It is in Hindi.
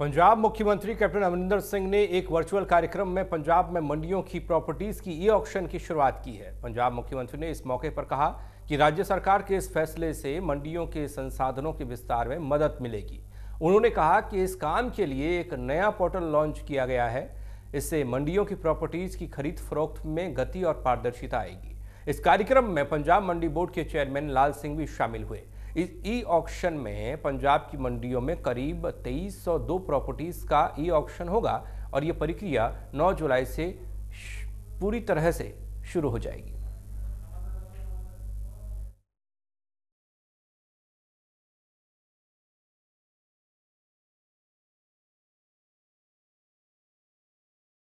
पंजाब मुख्यमंत्री कैप्टन अमरिंदर सिंह ने एक वर्चुअल कार्यक्रम में पंजाब में मंडियों की प्रॉपर्टीज की ई ऑक्शन की शुरुआत की है पंजाब मुख्यमंत्री ने इस मौके पर कहा कि राज्य सरकार के इस फैसले से मंडियों के संसाधनों के विस्तार में मदद मिलेगी उन्होंने कहा कि इस काम के लिए एक नया पोर्टल लॉन्च किया गया है इससे मंडियों की प्रॉपर्टीज की खरीद फरोख्त में गति और पारदर्शिता आएगी इस कार्यक्रम में पंजाब मंडी बोर्ड के चेयरमैन लाल सिंह भी शामिल हुए इस ई ऑक्शन में पंजाब की मंडियों में करीब 2302 प्रॉपर्टीज़ का ई ऑक्शन होगा और ये प्रक्रिया 9 जुलाई से पूरी तरह से शुरू हो जाएगी